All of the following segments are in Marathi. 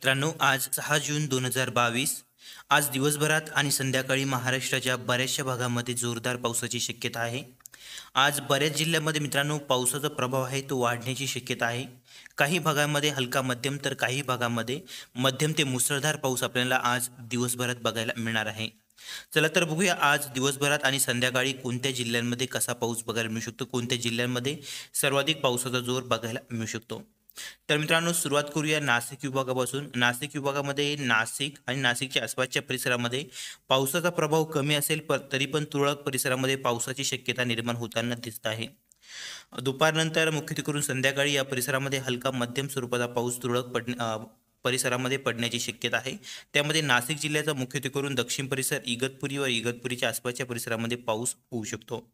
मित्रांनो आज सहा जून दोन हजार बावीस आज दिवसभरात आणि संध्याकाळी महाराष्ट्राच्या बऱ्याचशा भागामध्ये जोरदार पावसाची शक्यता आहे आज बऱ्याच जिल्ह्यामध्ये मित्रांनो पावसाचा प्रभाव आहे तो वाढण्याची शक्यता आहे काही भागांमध्ये हलका मध्यम तर काही भागामध्ये मध्यम ते मुसळधार पाऊस आपल्याला आज दिवसभरात बघायला मिळणार आहे चला तर बघूया आज दिवसभरात आणि संध्याकाळी कोणत्या जिल्ह्यांमध्ये कसा पाऊस बघायला मिळू शकतो कोणत्या जिल्ह्यांमध्ये सर्वाधिक पावसाचा जोर बघायला मिळू शकतो तर मित्रांनो सुरुवात करूया नाशिक विभागापासून नाशिक विभागामध्ये नाशिक आणि नाशिकच्या आसपासच्या परिसरामध्ये पावसाचा प्रभाव कमी असेल तरी पण तुरळक परिसरामध्ये पावसाची शक्यता निर्माण होताना दिसत आहे दुपारनंतर मुख्यत्वे करून संध्याकाळी या परिसरामध्ये हलका मध्यम स्वरूपाचा पाऊस तुरळक पड परिसरामध्ये पडण्याची शक्यता आहे त्यामध्ये नाशिक जिल्ह्याचा मुख्यत्वे करून दक्षिण परिसर इगतपुरी व इगतपुरीच्या आसपासच्या परिसरामध्ये पाऊस होऊ शकतो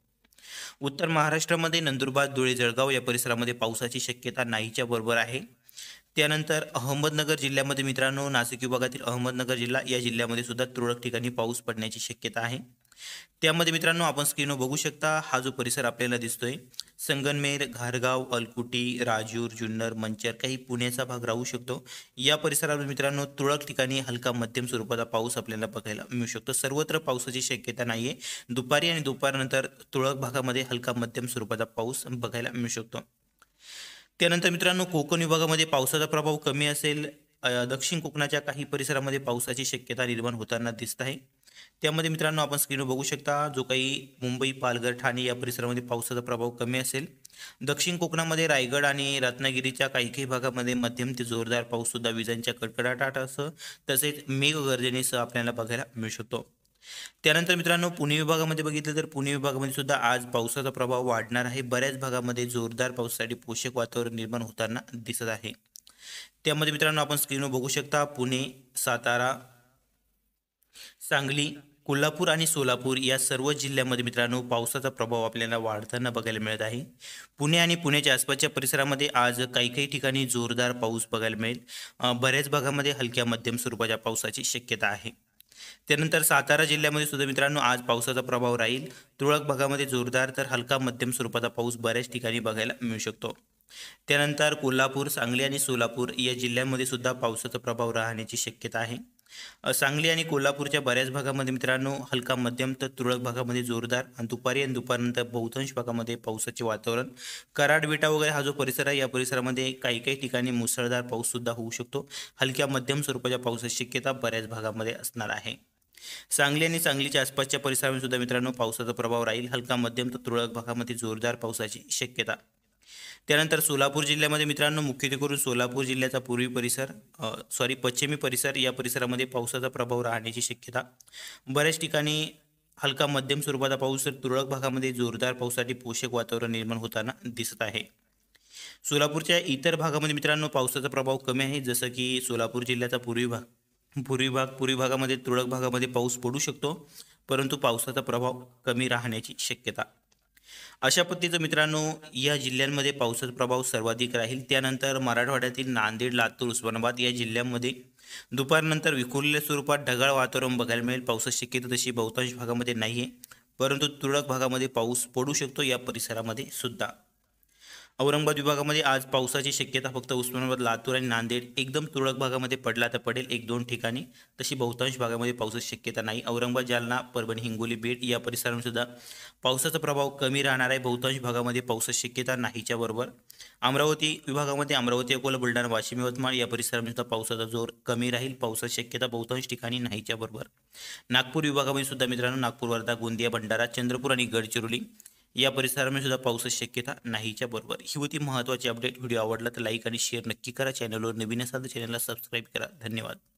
उत्तर महाराष्ट्रामध्ये नंदुरबार धुळे जळगाव या परिसरामध्ये पावसाची शक्यता नाहीच्या बरोबर आहे त्यानंतर अहमदनगर जिल्ह्यामध्ये मित्रांनो नाशिक विभागातील अहमदनगर जिल्हा या जिल्ह्यामध्ये सुद्धा तुरळक ठिकाणी पाऊस पडण्याची शक्यता आहे त्यामध्ये मित्रांनो आपण स्क्रीनवर बघू शकता हा जो परिसर आपल्याला दिसतोय संगनमेर घारगाव अलकुटी राजूर जुन्नर मंचर काही पुण्याचा भाग राहू शकतो या परिसरावर मित्रांनो तुळक ठिकाणी हलका मध्यम स्वरूपाचा पाऊस आपल्याला बघायला मिळू शकतो सर्वत्र पावसाची शक्यता नाही आहे दुपारी आणि दुपारनंतर तुळक भागामध्ये हलका मध्यम स्वरूपाचा पाऊस बघायला मिळू शकतो त्यानंतर मित्रांनो कोकण विभागामध्ये पावसाचा प्रभाव कमी असेल दक्षिण कोकणाच्या काही परिसरामध्ये पावसाची शक्यता निर्माण होताना दिसत आहे त्यामध्ये मित्रांनो आपण स्क्रीनवर बघू शकता जो काही मुंबई पालघर ठाणे या परिसरामध्ये पावसाचा प्रभाव कमी असेल दक्षिण कोकणामध्ये रायगड आणि रत्नागिरीच्या काही काही भागामध्ये मध्यम ते जोरदार पाऊस सुद्धा विजांच्या असं तसेच मेघगर्जनेसह आपल्याला बघायला मिळू शकतो त्यानंतर मित्रांनो पुणे विभागामध्ये बघितलं तर पुणे विभागामध्ये सुद्धा आज पावसाचा प्रभाव वाढणार आहे बऱ्याच भागामध्ये जोरदार पावसासाठी पोषक वातावरण निर्माण होताना दिसत आहे त्यामध्ये मित्रांनो आपण स्क्रीनवर बघू शकता पुणे सातारा सांगली कोल्हापूर आणि सोलापूर या सर्व जिल्ह्यामध्ये मित्रांनो पावसाचा प्रभाव आपल्याला वाढताना बघायला मिळत आहे पुणे आणि पुण्याच्या आसपासच्या परिसरामध्ये आज काही काही ठिकाणी जोरदार पाऊस बघायला मिळेल बऱ्याच भागामध्ये हलक्या मध्यम स्वरूपाच्या पावसाची शक्यता आहे त्यानंतर सातारा जिल्ह्यामध्ये सुद्धा मित्रांनो आज पावसाचा प्रभाव राहील तुरळक भागामध्ये जोरदार तर हलका मध्यम स्वरूपाचा पाऊस बऱ्याच ठिकाणी बघायला मिळू शकतो त्यानंतर कोल्हापूर सांगली आणि सोलापूर या जिल्ह्यांमध्ये सुद्धा पावसाचा प्रभाव राहण्याची शक्यता आहे सांगली आणि कोल्हापूरच्या बऱ्याच भागामध्ये मित्रांनो हलका मध्यम तर तुरळक भागामध्ये जोरदार आणि दुपारी आणि दुपारनंतर बहुतांश भागामध्ये पावसाचे वातावरण कराड विटा वगैरे हा जो परिसर आहे या परिसरामध्ये काही काही ठिकाणी मुसळधार पाऊस सुद्धा होऊ शकतो हलक्या मध्यम स्वरूपाच्या पावसाची शक्यता बऱ्याच भागामध्ये असणार आहे सांगली आणि सांगलीच्या आसपासच्या परिसरामध्ये सुद्धा मित्रांनो पावसाचा प्रभाव राहील हलका मध्यम तर तुरळक भागामध्ये जोरदार पावसाची शक्यता त्यानंतर सोलापूर जिल्ह्यामध्ये मित्रांनो मुख्यत्वे करून सोलापूर जिल्ह्याचा पूर्वी परिसर सॉरी पश्चिमी परिसर या परिसरामध्ये पावसाचा प्रभाव राहण्याची शक्यता बऱ्याच ठिकाणी हलका मध्यम स्वरूपाचा पाऊस तर तुरळक भागामध्ये जोरदार पावसासाठी पोषक वातावरण निर्माण होताना दिसत आहे सोलापूरच्या इतर भागामध्ये मित्रांनो पावसाचा प्रभाव कमी आहे जसं की सोलापूर जिल्ह्याचा पूर्वी भाग पूर्वी भाग पूर्वी भागामध्ये तुरळक भागामध्ये पाऊस पडू शकतो परंतु पावसाचा प्रभाव कमी राहण्याची शक्यता अशा पद्धतीचं मित्रांनो या जिल्ह्यांमध्ये पावसाचा प्रभाव सर्वाधिक राहील त्यानंतर मराठवाड्यातील नांदेड लातूर उस्मानाबाद या जिल्ह्यांमध्ये दुपारनंतर विखुरलेल्या स्वरूपात ढगाळ वातावरण बघायला मिळेल पावसाची शक्यता तशी बहुतांश भागामध्ये नाही आहे परंतु तुरळक भागामध्ये पाऊस पडू शकतो या परिसरामध्ये सुद्धा औरंगाबाद विभागामध्ये आज पावसाची शक्यता फक्त उस्मानाबाद लातूर आणि नांदेड एकदम तुरळक भागामध्ये पडला तर पडेल एक दोन ठिकाणी तशी बहुतांश भागामध्ये पावसाची शक्यता नाही औरंगाबाद जालना परभणी हिंगोली बीड या सुद्धा पावसाचा प्रभाव कमी राहणार आहे बहुतांश भागामध्ये पावसाची शक्यता नाहीच्या बरोबर अमरावती विभागामध्ये अमरावती अकोला बुलढाणा वाशिम यवतमाळ या सुद्धा पावसाचा जोर कमी राहील पावसाची शक्यता बहुतांश ठिकाणी नाहीच्या बरोबर नागपूर विभागामध्ये सुद्धा मित्रांनो नागपूर वर्धा गोंदिया भंडारा चंद्रपूर आणि गडचिरोली या परिसरामध्ये सुद्धा पावसाची शक्यता नाहीच्या बरोबर ही होती महत्त्वाची अपडेट व्हिडिओ आवडला तर लाईक आणि शेअर नक्की करा चॅनलवर नवीन असाल तर चॅनलला सबस्क्राईब करा धन्यवाद